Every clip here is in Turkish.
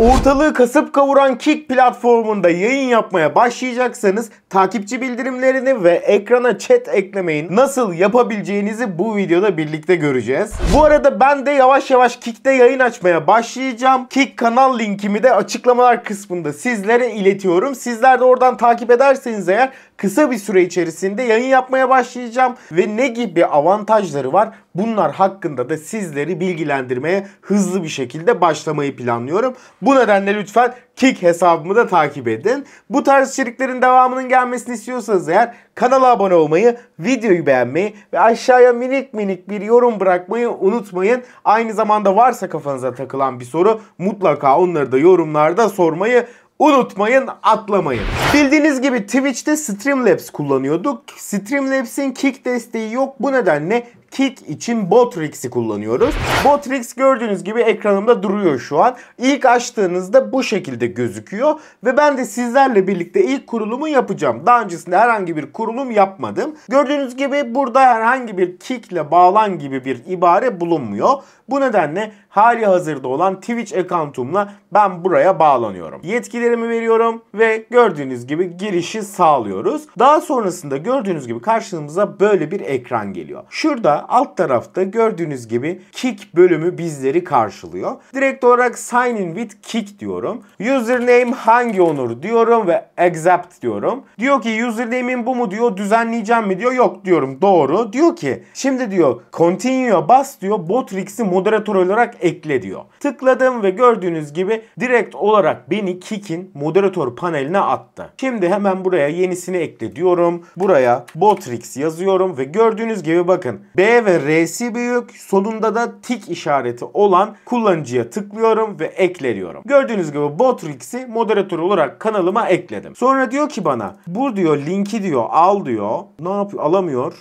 Ortalığı kasıp kavuran Kick platformunda yayın yapmaya başlayacaksanız takipçi bildirimlerini ve ekrana chat eklemeyin nasıl yapabileceğinizi bu videoda birlikte göreceğiz. Bu arada ben de yavaş yavaş Kik'te yayın açmaya başlayacağım. Kik kanal linkimi de açıklamalar kısmında sizlere iletiyorum. Sizler de oradan takip ederseniz eğer kısa bir süre içerisinde yayın yapmaya başlayacağım ve ne gibi avantajları var bunlar hakkında da sizleri bilgilendirmeye hızlı bir şekilde başlamayı planlıyorum. Bu nedenle lütfen Kick hesabımı da takip edin. Bu tarz içeriklerin devamının gelmesini istiyorsanız eğer kanala abone olmayı, videoyu beğenmeyi ve aşağıya minik minik bir yorum bırakmayı unutmayın. Aynı zamanda varsa kafanıza takılan bir soru mutlaka onları da yorumlarda sormayı Unutmayın, atlamayın. Bildiğiniz gibi Twitch'te Streamlabs kullanıyorduk. Streamlabs'in kick desteği yok. Bu nedenle kick için Botrix'i kullanıyoruz. Botrix gördüğünüz gibi ekranımda duruyor şu an. İlk açtığınızda bu şekilde gözüküyor ve ben de sizlerle birlikte ilk kurulumu yapacağım. Daha öncesinde herhangi bir kurulum yapmadım. Gördüğünüz gibi burada herhangi bir Kick ile bağlan gibi bir ibare bulunmuyor. Bu nedenle hali hazırda olan Twitch accountumla ben buraya bağlanıyorum. Yetkilerimi veriyorum ve gördüğünüz gibi girişi sağlıyoruz. Daha sonrasında gördüğünüz gibi karşımıza böyle bir ekran geliyor. Şurada alt tarafta gördüğünüz gibi kick bölümü bizleri karşılıyor. Direkt olarak sign in with kick diyorum. Username hangi onur diyorum ve accept diyorum. Diyor ki username'in bu mu diyor düzenleyeceğim mi diyor. Yok diyorum doğru. Diyor ki şimdi diyor Continue bas diyor Botrix'i moderatör olarak ekle diyor. Tıkladım ve gördüğünüz gibi direkt olarak beni kick'in moderatör paneline attı. Şimdi hemen buraya yenisini ekle diyorum. Buraya Botrix yazıyorum ve gördüğünüz gibi bakın B ve R'si büyük, sonunda da tik işareti olan kullanıcıya tıklıyorum ve ekleniyorum. Gördüğünüz gibi Botrix'i moderatör olarak kanalıma ekledim. Sonra diyor ki bana bu diyor linki diyor al diyor. Ne yapıyor? Alamıyor.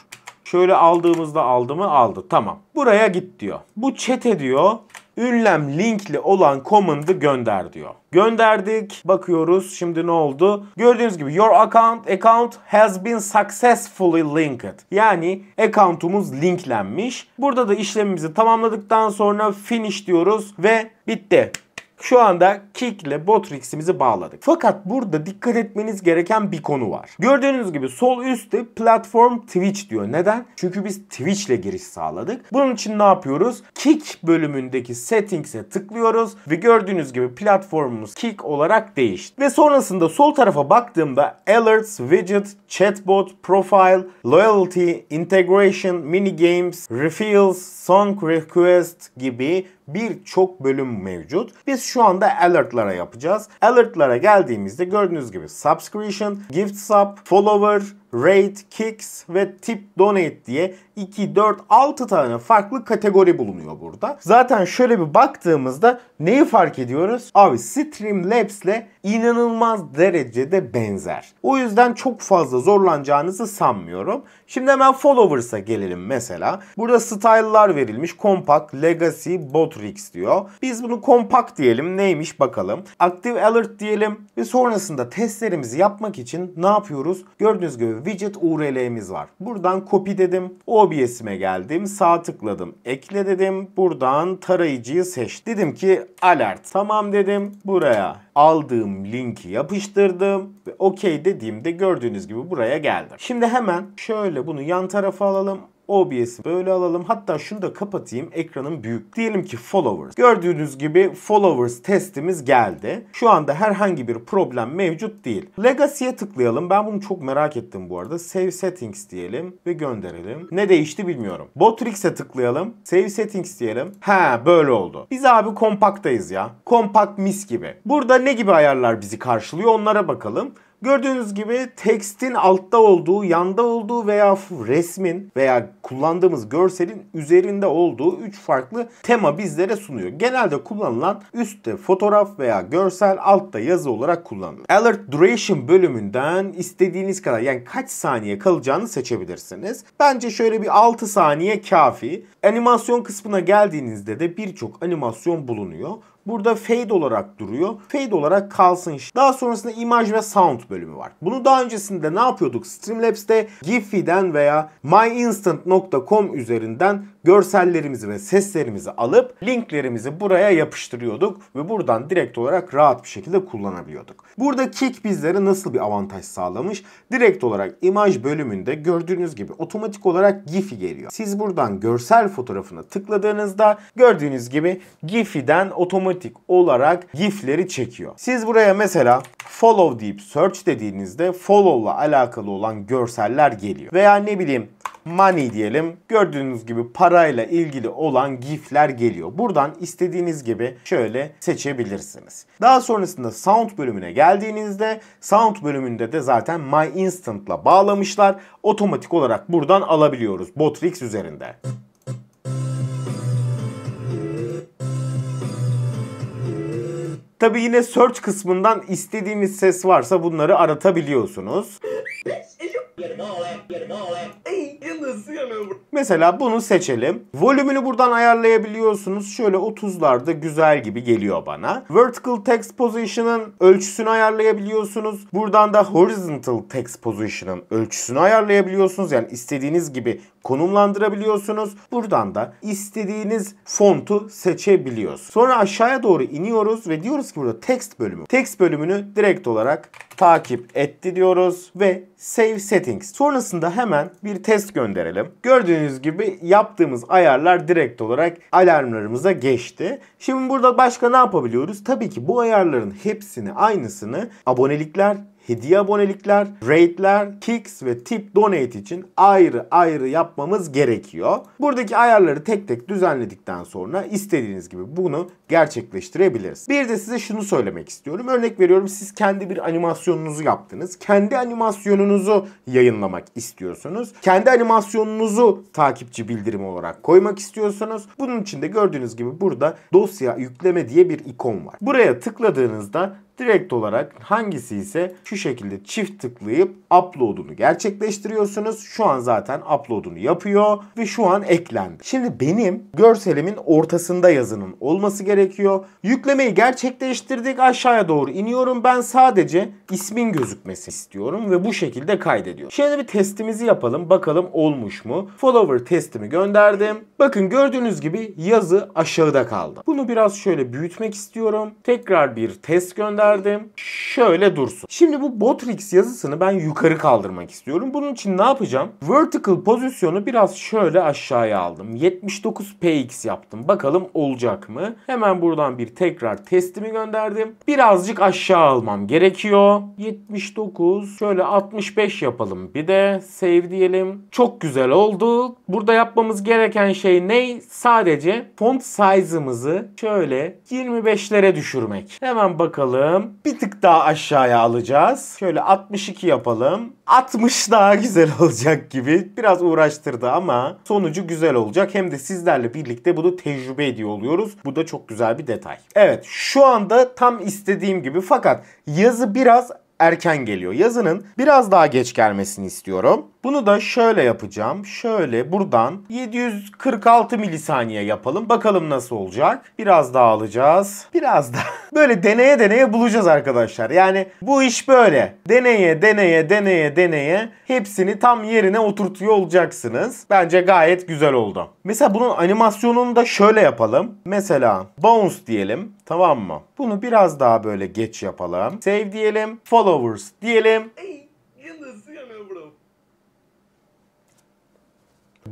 Şöyle aldığımızda aldı mı? Aldı. Tamam. Buraya git diyor. Bu çete diyor ünlem linkli olan command'ı gönder diyor. Gönderdik. Bakıyoruz şimdi ne oldu? Gördüğünüz gibi your account account has been successfully linked. Yani account'umuz linklenmiş. Burada da işlemimizi tamamladıktan sonra finish diyoruz ve bitti. Şu anda Kick ile Botrix'imizi bağladık. Fakat burada dikkat etmeniz gereken bir konu var. Gördüğünüz gibi sol üstte platform Twitch diyor. Neden? Çünkü biz Twitch ile giriş sağladık. Bunun için ne yapıyoruz? Kick bölümündeki settings'e tıklıyoruz ve gördüğünüz gibi platformumuz Kick olarak değişti. Ve sonrasında sol tarafa baktığımda alerts, widget, chatbot, profile, loyalty, integration, mini games, refills, song request gibi birçok bölüm mevcut. Biz şu anda alertlara yapacağız. Alertlara geldiğimizde gördüğünüz gibi subscription, gift sub, follower, Rate, Kicks ve Tip Donate diye 2, 4, 6 tane farklı kategori bulunuyor burada. Zaten şöyle bir baktığımızda neyi fark ediyoruz? Abi Streamlabs ile inanılmaz derecede benzer. O yüzden çok fazla zorlanacağınızı sanmıyorum. Şimdi hemen followers'a gelelim mesela. Burada style'lar verilmiş. Compact, Legacy, Botrix diyor. Biz bunu Compact diyelim. Neymiş bakalım. Active Alert diyelim ve sonrasında testlerimizi yapmak için ne yapıyoruz? Gördüğünüz gibi widget URL'miz var. Buradan copy dedim. OBS'ime geldim. Sağ tıkladım. Ekle dedim. Buradan tarayıcıyı seç. Dedim ki alert. Tamam dedim. Buraya aldığım linki yapıştırdım ve okey dediğimde gördüğünüz gibi buraya geldim. Şimdi hemen şöyle bunu yan tarafa alalım. OBS'i böyle alalım. Hatta şunu da kapatayım. Ekranın büyük. Diyelim ki followers. Gördüğünüz gibi followers testimiz geldi. Şu anda herhangi bir problem mevcut değil. Legacy'ye tıklayalım. Ben bunu çok merak ettim bu arada. Save settings diyelim ve gönderelim. Ne değişti bilmiyorum. Botrix'e tıklayalım. Save settings diyelim. He böyle oldu. Biz abi kompaktayız ya. Kompakt mis gibi. Burada ne gibi ayarlar bizi karşılıyor onlara bakalım. Gördüğünüz gibi tekstin altta olduğu, yanda olduğu veya resmin veya kullandığımız görselin üzerinde olduğu 3 farklı tema bizlere sunuyor. Genelde kullanılan üstte fotoğraf veya görsel altta yazı olarak kullanılır. Alert Duration bölümünden istediğiniz kadar yani kaç saniye kalacağını seçebilirsiniz. Bence şöyle bir 6 saniye kafi. Animasyon kısmına geldiğinizde de birçok animasyon bulunuyor. Burada fade olarak duruyor. Fade olarak kalsın. Daha sonrasında imaj ve sound bölümü var. Bunu daha öncesinde ne yapıyorduk? Streamlabs'te Giphy'den veya myinstant.com üzerinden görsellerimizi ve seslerimizi alıp linklerimizi buraya yapıştırıyorduk ve buradan direkt olarak rahat bir şekilde kullanabiliyorduk. Burada Kick bizlere nasıl bir avantaj sağlamış? Direkt olarak imaj bölümünde gördüğünüz gibi otomatik olarak Giphy geliyor. Siz buradan görsel fotoğrafına tıkladığınızda gördüğünüz gibi Giphy'den otomatik otomatik olarak gifleri çekiyor. Siz buraya mesela follow deyip search dediğinizde follow'la alakalı olan görseller geliyor. Veya ne bileyim money diyelim. Gördüğünüz gibi parayla ilgili olan gifler geliyor. Buradan istediğiniz gibi şöyle seçebilirsiniz. Daha sonrasında sound bölümüne geldiğinizde sound bölümünde de zaten My Instant'la bağlamışlar. Otomatik olarak buradan alabiliyoruz Botrix üzerinde. Tabi yine search kısmından istediğiniz ses varsa bunları aratabiliyorsunuz. Ey nasıl yanıyor Mesela bunu seçelim. Volümünü buradan ayarlayabiliyorsunuz. Şöyle 30'larda güzel gibi geliyor bana. Vertical text position'ın ölçüsünü ayarlayabiliyorsunuz. Buradan da horizontal text position'ın ölçüsünü ayarlayabiliyorsunuz. Yani istediğiniz gibi konumlandırabiliyorsunuz. Buradan da istediğiniz fontu seçebiliyoruz. Sonra aşağıya doğru iniyoruz ve diyoruz ki burada text bölümü. Text bölümünü direkt olarak takip etti diyoruz ve save settings. Sonrasında hemen bir test gönderiyoruz gönderelim. Gördüğünüz gibi yaptığımız ayarlar direkt olarak alarmlarımıza geçti. Şimdi burada başka ne yapabiliyoruz? Tabii ki bu ayarların hepsini aynısını abonelikler hediye abonelikler, rate'ler, kicks ve tip donate için ayrı ayrı yapmamız gerekiyor. Buradaki ayarları tek tek düzenledikten sonra istediğiniz gibi bunu gerçekleştirebiliriz. Bir de size şunu söylemek istiyorum. Örnek veriyorum siz kendi bir animasyonunuzu yaptınız. Kendi animasyonunuzu yayınlamak istiyorsunuz. Kendi animasyonunuzu takipçi bildirimi olarak koymak istiyorsunuz. Bunun için de gördüğünüz gibi burada dosya yükleme diye bir ikon var. Buraya tıkladığınızda Direkt olarak hangisi ise şu şekilde çift tıklayıp upload'unu gerçekleştiriyorsunuz. Şu an zaten upload'unu yapıyor ve şu an eklendi. Şimdi benim görselimin ortasında yazının olması gerekiyor. Yüklemeyi gerçekleştirdik. Aşağıya doğru iniyorum. Ben sadece ismin gözükmesi istiyorum ve bu şekilde kaydediyorum. Şimdi bir testimizi yapalım. Bakalım olmuş mu? Follower testimi gönderdim. Bakın gördüğünüz gibi yazı aşağıda kaldı. Bunu biraz şöyle büyütmek istiyorum. Tekrar bir test gönderdim isterdim. Şöyle dursun. Şimdi bu Botrix yazısını ben yukarı kaldırmak istiyorum. Bunun için ne yapacağım? Vertical pozisyonu biraz şöyle aşağıya aldım. 79 px yaptım. Bakalım olacak mı? Hemen buradan bir tekrar testimi gönderdim. Birazcık aşağı almam gerekiyor. 79 şöyle 65 yapalım. Bir de save diyelim. Çok güzel oldu. Burada yapmamız gereken şey ne? Sadece font size'ımızı şöyle 25'lere düşürmek. Hemen bakalım yapalım. Bir tık daha aşağıya alacağız. Şöyle 62 yapalım. 60 daha güzel olacak gibi. Biraz uğraştırdı ama sonucu güzel olacak. Hem de sizlerle birlikte bunu tecrübe ediyor oluyoruz. Bu da çok güzel bir detay. Evet şu anda tam istediğim gibi fakat yazı biraz erken geliyor. Yazının biraz daha geç gelmesini istiyorum. Bunu da şöyle yapacağım. Şöyle buradan 746 milisaniye yapalım. Bakalım nasıl olacak. Biraz daha alacağız. Biraz daha. böyle deneye deneye bulacağız arkadaşlar. Yani bu iş böyle. Deneye deneye deneye deneye hepsini tam yerine oturtuyor olacaksınız. Bence gayet güzel oldu. Mesela bunun animasyonunu da şöyle yapalım. Mesela bounce diyelim. Tamam mı? Bunu biraz daha böyle geç yapalım. Save diyelim. Followers diyelim.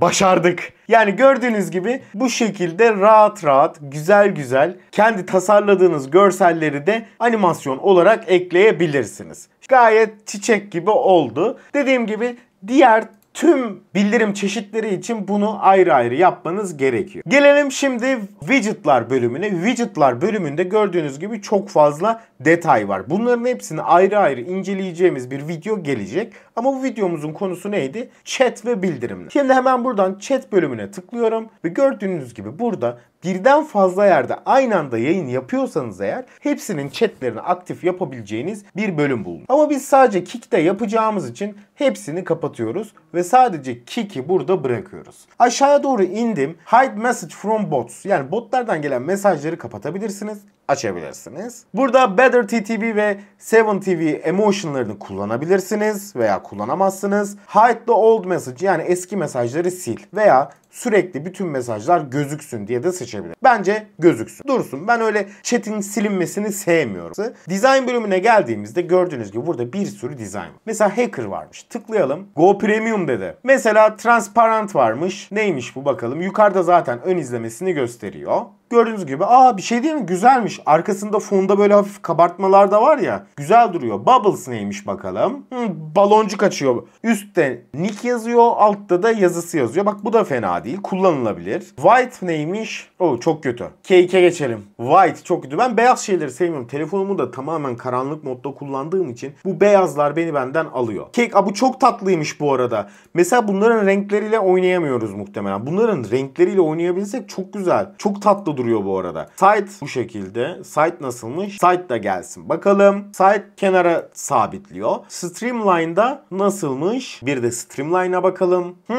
başardık. Yani gördüğünüz gibi bu şekilde rahat rahat, güzel güzel kendi tasarladığınız görselleri de animasyon olarak ekleyebilirsiniz. Gayet çiçek gibi oldu. Dediğim gibi diğer tüm bildirim çeşitleri için bunu ayrı ayrı yapmanız gerekiyor. Gelelim şimdi widgetlar bölümüne. Widgetlar bölümünde gördüğünüz gibi çok fazla detay var. Bunların hepsini ayrı ayrı inceleyeceğimiz bir video gelecek. Ama bu videomuzun konusu neydi? Chat ve bildirimler. Şimdi hemen buradan chat bölümüne tıklıyorum ve gördüğünüz gibi burada birden fazla yerde aynı anda yayın yapıyorsanız eğer hepsinin chatlerini aktif yapabileceğiniz bir bölüm bulun. Ama biz sadece Kik'te yapacağımız için hepsini kapatıyoruz ve sadece Kik'i burada bırakıyoruz. Aşağıya doğru indim. Hide message from bots yani botlardan gelen mesajları kapatabilirsiniz açabilirsiniz. Burada Better TTV ve 7TV emotionlarını kullanabilirsiniz veya kullanamazsınız. Hide the old message yani eski mesajları sil veya sürekli bütün mesajlar gözüksün diye de seçebilir. Bence gözüksün. Dursun. Ben öyle chat'in silinmesini sevmiyorum. Design bölümüne geldiğimizde gördüğünüz gibi burada bir sürü design var. Mesela hacker varmış. Tıklayalım. Go Premium dedi. Mesela transparent varmış. Neymiş bu bakalım. Yukarıda zaten ön izlemesini gösteriyor. Gördüğünüz gibi aa bir şey değil mi güzelmiş. Arkasında fonda böyle hafif kabartmalar da var ya. Güzel duruyor. Bubbles neymiş bakalım. Hı, baloncuk açıyor. Üstte nick yazıyor. Altta da yazısı yazıyor. Bak bu da fena değil. Kullanılabilir. White neymiş? Oo çok kötü. Cake'e geçelim. White çok kötü. Ben beyaz şeyleri sevmiyorum. Telefonumu da tamamen karanlık modda kullandığım için bu beyazlar beni benden alıyor. Cake a bu çok tatlıymış bu arada. Mesela bunların renkleriyle oynayamıyoruz muhtemelen. Bunların renkleriyle oynayabilsek çok güzel. Çok tatlı duruyor bu arada. Site bu şekilde. Site nasılmış? Site da gelsin. Bakalım. Site kenara sabitliyor. Streamline'da nasılmış? Bir de Streamline'a bakalım. Hmm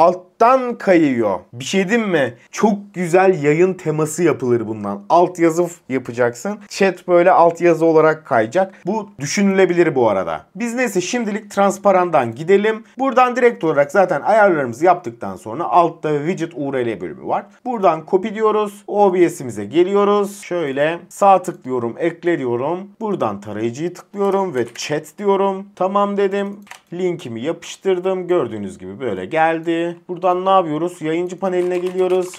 alttan kayıyor. Bir şey diyeyim mi? Çok güzel yayın teması yapılır bundan. Alt yazı yapacaksın. Chat böyle alt yazı olarak kayacak. Bu düşünülebilir bu arada. Biz neyse şimdilik transparandan gidelim. Buradan direkt olarak zaten ayarlarımızı yaptıktan sonra altta widget URL bölümü var. Buradan copy diyoruz. OBS'imize geliyoruz. Şöyle sağ tıklıyorum, ekle diyorum. Buradan tarayıcıyı tıklıyorum ve chat diyorum. Tamam dedim linkimi yapıştırdım. Gördüğünüz gibi böyle geldi. Buradan ne yapıyoruz? Yayıncı paneline geliyoruz.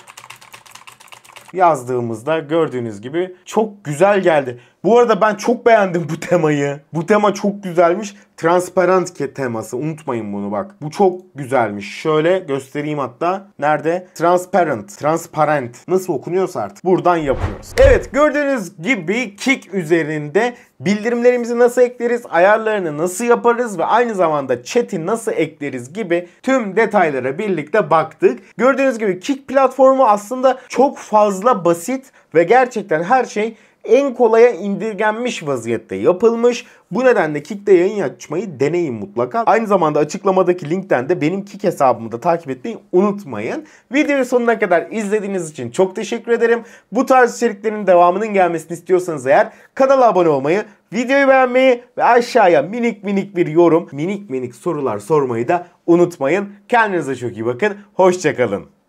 Yazdığımızda gördüğünüz gibi çok güzel geldi. Bu arada ben çok beğendim bu temayı. Bu tema çok güzelmiş. Transparent ke teması. Unutmayın bunu bak. Bu çok güzelmiş. Şöyle göstereyim hatta. Nerede? Transparent. Transparent. Nasıl okunuyorsa artık. Buradan yapıyoruz. Evet gördüğünüz gibi Kick üzerinde bildirimlerimizi nasıl ekleriz, ayarlarını nasıl yaparız ve aynı zamanda chat'i nasıl ekleriz gibi tüm detaylara birlikte baktık. Gördüğünüz gibi Kick platformu aslında çok fazla basit ve gerçekten her şey en kolaya indirgenmiş vaziyette yapılmış. Bu nedenle Kik'te yayın açmayı deneyin mutlaka. Aynı zamanda açıklamadaki linkten de benim Kik hesabımı da takip etmeyi unutmayın. Videoyu sonuna kadar izlediğiniz için çok teşekkür ederim. Bu tarz içeriklerin devamının gelmesini istiyorsanız eğer kanala abone olmayı, videoyu beğenmeyi ve aşağıya minik minik bir yorum, minik minik sorular sormayı da unutmayın. Kendinize çok iyi bakın. Hoşçakalın.